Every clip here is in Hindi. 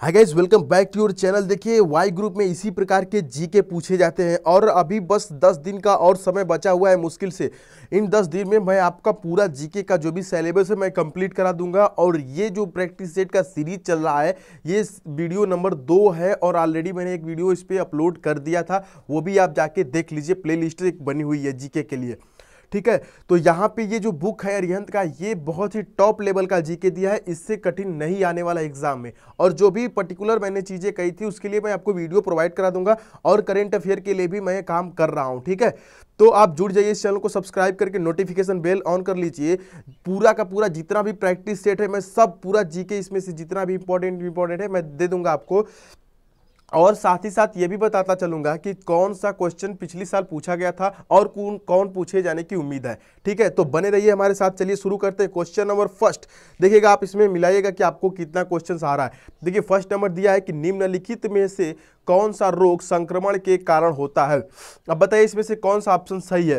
hi guys welcome back to your channel देखिए वाई ग्रुप में इसी प्रकार के जी के पूछे जाते हैं और अभी बस 10 दिन का और समय बचा हुआ है मुश्किल से इन 10 दिन में मैं आपका पूरा जीके का जो भी सिलेबस है मैं कंप्लीट करा दूंगा और ये जो प्रैक्टिस सेट का सीरीज चल रहा है ये वीडियो नंबर दो है और ऑलरेडी मैंने एक वीडियो इस पर अपलोड कर दिया था वो भी आप जाके देख लीजिए प्ले एक बनी हुई है जी के लिए ठीक है तो यहाँ पे ये जो बुक है अरिहंत का ये बहुत ही टॉप लेवल का जीके दिया है इससे कठिन नहीं आने वाला एग्जाम में और जो भी पर्टिकुलर मैंने चीज़ें कही थी उसके लिए मैं आपको वीडियो प्रोवाइड करा दूंगा और करेंट अफेयर के लिए भी मैं काम कर रहा हूँ ठीक है तो आप जुड़ जाइए इस चैनल को सब्सक्राइब करके नोटिफिकेशन बेल ऑन कर लीजिए पूरा का पूरा जितना भी प्रैक्टिस सेट है मैं सब पूरा जीके इसमें से जितना भी इंपॉर्टेंट इंपॉर्टेंट है मैं दे दूंगा आपको और साथ ही साथ ये भी बताता चलूंगा कि कौन सा क्वेश्चन पिछली साल पूछा गया था और कौन कौन पूछे जाने की उम्मीद है ठीक है तो बने रहिए हमारे साथ चलिए शुरू करते हैं क्वेश्चन नंबर फर्स्ट देखिएगा आप इसमें मिलाइएगा कि आपको कितना क्वेश्चन आ रहा है देखिए फर्स्ट नंबर दिया है कि निम्नलिखित में से कौन सा रोग संक्रमण के कारण होता है अब बताइए इसमें से कौन सा ऑप्शन सही है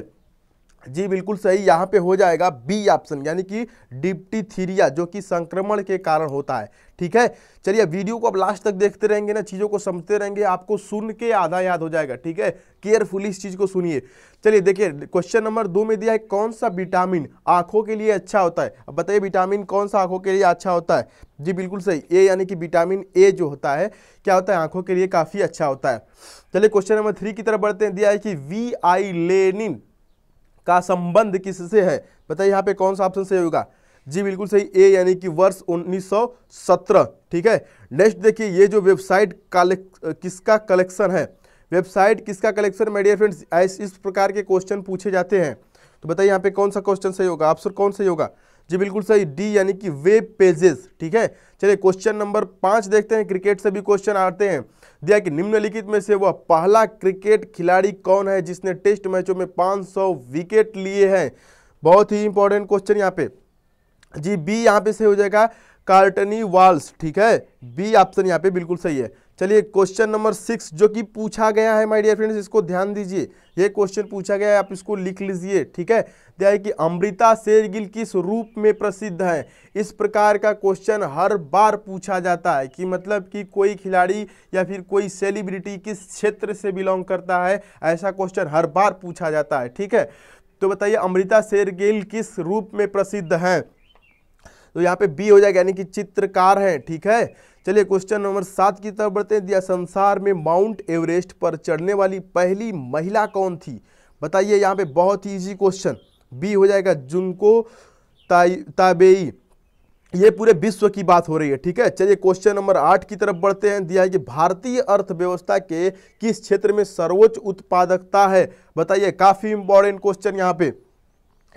जी बिल्कुल सही यहाँ पे हो जाएगा बी ऑप्शन यानी कि डिप्टीथीरिया जो कि संक्रमण के कारण होता है ठीक है चलिए वीडियो को अब लास्ट तक देखते रहेंगे ना चीज़ों को समझते रहेंगे आपको सुन के आधा याद हो जाएगा ठीक है केयरफुली इस चीज़ को सुनिए चलिए देखिए क्वेश्चन नंबर दो में दिया है कौन सा विटामिन आँखों के लिए अच्छा होता है अब बताइए विटामिन कौन सा आँखों के लिए अच्छा होता है जी बिल्कुल सही ए यानी कि विटामिन ए जो होता है क्या होता है आँखों के लिए काफ़ी अच्छा होता है चलिए क्वेश्चन नंबर थ्री की तरफ बढ़ते हैं दिया है कि वी आई लेनिन का संबंध किससे है बताइए यहाँ पे कौन सा ऑप्शन सही होगा जी बिल्कुल सही ए यानी कि वर्ष 1917 ठीक है नेक्स्ट देखिए ये जो वेबसाइट किसका कलेक्शन है वेबसाइट किसका कलेक्शन मेडियर फ्रेंड्स इस प्रकार के क्वेश्चन पूछे जाते हैं तो बताइए यहाँ पे कौन सा क्वेश्चन सही होगा ऑप्शन कौन सही होगा जी बिल्कुल सही डी यानी कि वेब पेजेस ठीक है चलिए क्वेश्चन नंबर पाँच देखते हैं क्रिकेट से भी क्वेश्चन आते हैं दिया कि निम्नलिखित में से वह पहला क्रिकेट खिलाड़ी कौन है जिसने टेस्ट मैचों में 500 विकेट लिए हैं बहुत ही इंपॉर्टेंट क्वेश्चन यहाँ पे जी बी यहाँ पे से हो जाएगा कार्टनी वाल्स ठीक है बी ऑप्शन यहाँ पे बिल्कुल सही है चलिए क्वेश्चन नंबर सिक्स जो कि पूछा गया है माय डियर फ्रेंड्स इसको ध्यान दीजिए ये क्वेश्चन पूछा गया है आप इसको लिख लीजिए ठीक है दिया है कि अमृता शेरगिल किस रूप में प्रसिद्ध है इस प्रकार का क्वेश्चन हर बार पूछा जाता है कि मतलब कि कोई खिलाड़ी या फिर कोई सेलिब्रिटी किस क्षेत्र से बिलोंग करता है ऐसा क्वेश्चन हर बार पूछा जाता है ठीक है तो बताइए अमृता शेरगिल किस रूप में प्रसिद्ध हैं तो यहाँ पे बी हो जाएगा यानी कि चित्रकार हैं ठीक है चलिए क्वेश्चन नंबर सात की तरफ बढ़ते हैं दिया संसार में माउंट एवरेस्ट पर चढ़ने वाली पहली महिला कौन थी बताइए यहाँ पे बहुत ही ईजी क्वेश्चन बी हो जाएगा जुनको ताबेई ये पूरे विश्व की बात हो रही है ठीक है चलिए क्वेश्चन नंबर आठ की तरफ बढ़ते हैं दिया है कि भारतीय अर्थव्यवस्था के किस क्षेत्र में सर्वोच्च उत्पादकता है बताइए काफ़ी इंपॉर्टेंट क्वेश्चन यहाँ पे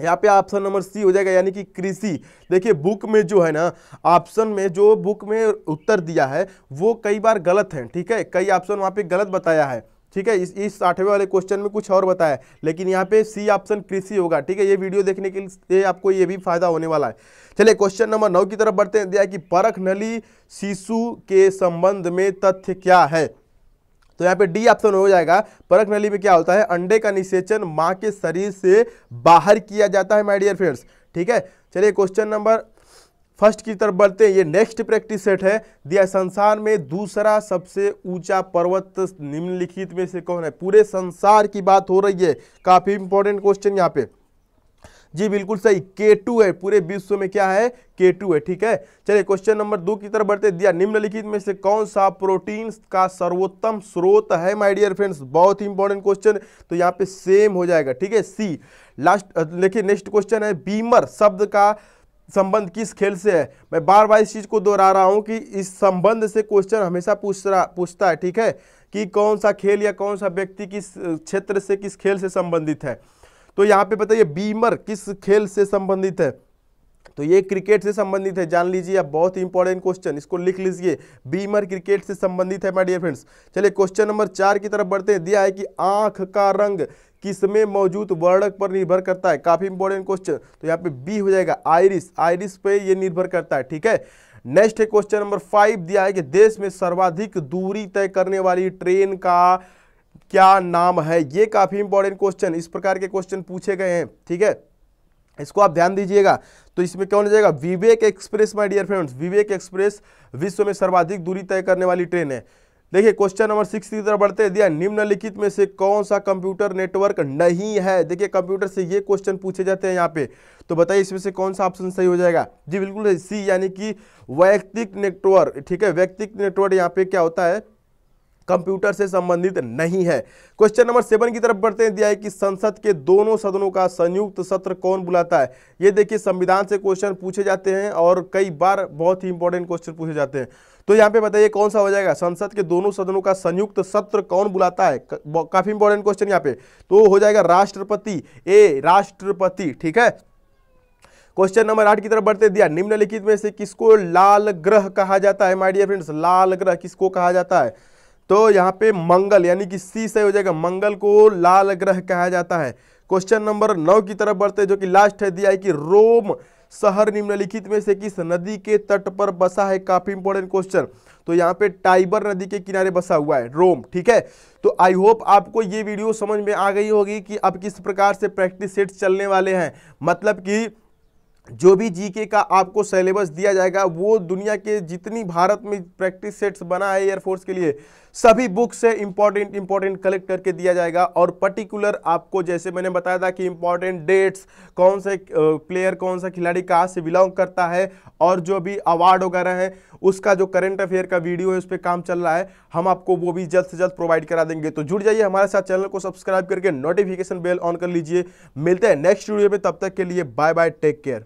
यहाँ पे ऑप्शन नंबर सी हो जाएगा यानी कि कृषि देखिए बुक में जो है ना ऑप्शन में जो बुक में उत्तर दिया है वो कई बार गलत है ठीक है कई ऑप्शन वहाँ पे गलत बताया है ठीक है इस इस आठवें वाले क्वेश्चन में कुछ और बताया लेकिन यहाँ पे सी ऑप्शन कृषि होगा ठीक है ये वीडियो देखने के लिए आपको ये भी फायदा होने वाला है चलिए क्वेश्चन नंबर नौ की तरफ बढ़ते हैं दिया कि परख नली शिशु के संबंध में तथ्य क्या है तो यहाँ पे डी ऑप्शन हो जाएगा परख नली में क्या होता है अंडे का निषेचन माँ के शरीर से बाहर किया जाता है माय डियर फ्रेंड्स ठीक है चलिए क्वेश्चन नंबर फर्स्ट की तरफ बढ़ते हैं ये नेक्स्ट प्रैक्टिस सेट है दिया संसार में दूसरा सबसे ऊंचा पर्वत निम्नलिखित में से कौन है पूरे संसार की बात हो रही है काफ़ी इंपॉर्टेंट क्वेश्चन यहाँ पे जी बिल्कुल सही के टू है पूरे विश्व में क्या है के टू है ठीक है चलिए क्वेश्चन नंबर दो की तरफ बढ़ते दिया निम्नलिखित में से कौन सा प्रोटीन का सर्वोत्तम स्रोत है माय डियर फ्रेंड्स बहुत ही इंपॉर्टेंट क्वेश्चन तो यहाँ पे सेम हो जाएगा ठीक है सी लास्ट देखिए नेक्स्ट क्वेश्चन है बीमर शब्द का संबंध किस खेल से है मैं बार बार इस चीज़ को दोहरा रहा हूँ कि इस संबंध से क्वेश्चन हमेशा पूछ रहा पूछता है ठीक है कि कौन सा खेल या कौन सा व्यक्ति किस क्षेत्र से किस खेल से संबंधित है तो यहाँ पे बताइए बीमर किस खेल से संबंधित है तो ये क्रिकेट से संबंधित है जान लीजिए आप बहुत ही इंपॉर्टेंट क्वेश्चन इसको लिख लीजिए बीमर क्रिकेट से संबंधित है माय डियर फ्रेंड्स चलिए क्वेश्चन नंबर चार की तरफ बढ़ते हैं दिया है कि आंख का रंग किसमें मौजूद वर्णक पर निर्भर करता है काफी इंपॉर्टेंट क्वेश्चन तो यहाँ पे बी हो जाएगा आयरिस आयरिस पे ये निर्भर करता है ठीक है नेक्स्ट है क्वेश्चन नंबर फाइव दिया है कि देश में सर्वाधिक दूरी तय करने वाली ट्रेन का क्या नाम है ये काफ़ी इंपॉर्टेंट क्वेश्चन इस प्रकार के क्वेश्चन पूछे गए हैं ठीक है इसको आप ध्यान दीजिएगा तो इसमें क्या होने जाएगा Vivek Express my dear friends Vivek Express विश्व में सर्वाधिक दूरी तय करने वाली ट्रेन है देखिए क्वेश्चन नंबर सिक्स की तरफ बढ़ते दिया निम्नलिखित में से कौन सा कंप्यूटर नेटवर्क नहीं है देखिए कंप्यूटर से ये क्वेश्चन पूछे जाते हैं यहाँ पे तो बताइए इसमें से कौन सा ऑप्शन सही हो जाएगा जी बिल्कुल सी यानी कि वैयक्तिक नेटवर्क ठीक है व्यक्तिक नेटवर्क यहाँ पे क्या होता है कंप्यूटर से संबंधित नहीं है क्वेश्चन नंबर सेवन की तरफ बढ़ते हैं दिया है कि संसद के दोनों सदनों का संयुक्त सत्र कौन बुलाता है ये देखिए संविधान से क्वेश्चन पूछे जाते हैं और कई बार बहुत ही इंपॉर्टेंट क्वेश्चन पूछे जाते हैं तो यहाँ पे बताइए कौन सा हो जाएगा संसद के दोनों सदनों का संयुक्त सत्र कौन बुलाता है काफी इंपॉर्टेंट क्वेश्चन यहाँ पे तो हो जाएगा राष्ट्रपति ए राष्ट्रपति ठीक है क्वेश्चन नंबर आठ की तरफ बढ़ते दिया निम्नलिखित में से किसको लाल ग्रह कहा जाता है माय डियर फ्रेंड्स लाल ग्रह किसको कहा जाता है तो यहाँ पे मंगल यानी कि सी सही हो जाएगा मंगल को लाल ग्रह कहा जाता है क्वेश्चन नंबर नौ की तरफ बढ़ते जो कि लास्ट है दिया है कि रोम शहर निम्नलिखित में से किस नदी के तट पर बसा है काफी इंपॉर्टेंट क्वेश्चन तो यहाँ पे टाइबर नदी के किनारे बसा हुआ है रोम ठीक है तो आई होप आपको ये वीडियो समझ में आ गई होगी कि अब किस प्रकार से प्रैक्टिस सेट चलने वाले हैं मतलब कि जो भी जीके का आपको सिलेबस दिया जाएगा वो दुनिया के जितनी भारत में प्रैक्टिस सेट्स बना है एयरफोर्स के लिए सभी बुक्स से इंपॉर्टेंट इंपॉर्टेंट कलेक्ट करके दिया जाएगा और पर्टिकुलर आपको जैसे मैंने बताया था कि इंपॉर्टेंट डेट्स कौन से प्लेयर कौन सा खिलाड़ी कहाँ से बिलोंग करता है और जो भी अवार्ड वगैरह है उसका जो करेंट अफेयर का वीडियो है उस पर काम चल रहा है हम आपको वो भी जल्द से जल्द प्रोवाइड करा देंगे तो जुड़ जाइए हमारे साथ चैनल को सब्सक्राइब करके नोटिफिकेशन बेल ऑन कर लीजिए मिलते हैं नेक्स्ट वीडियो में तब तक के लिए बाय बाय टेक केयर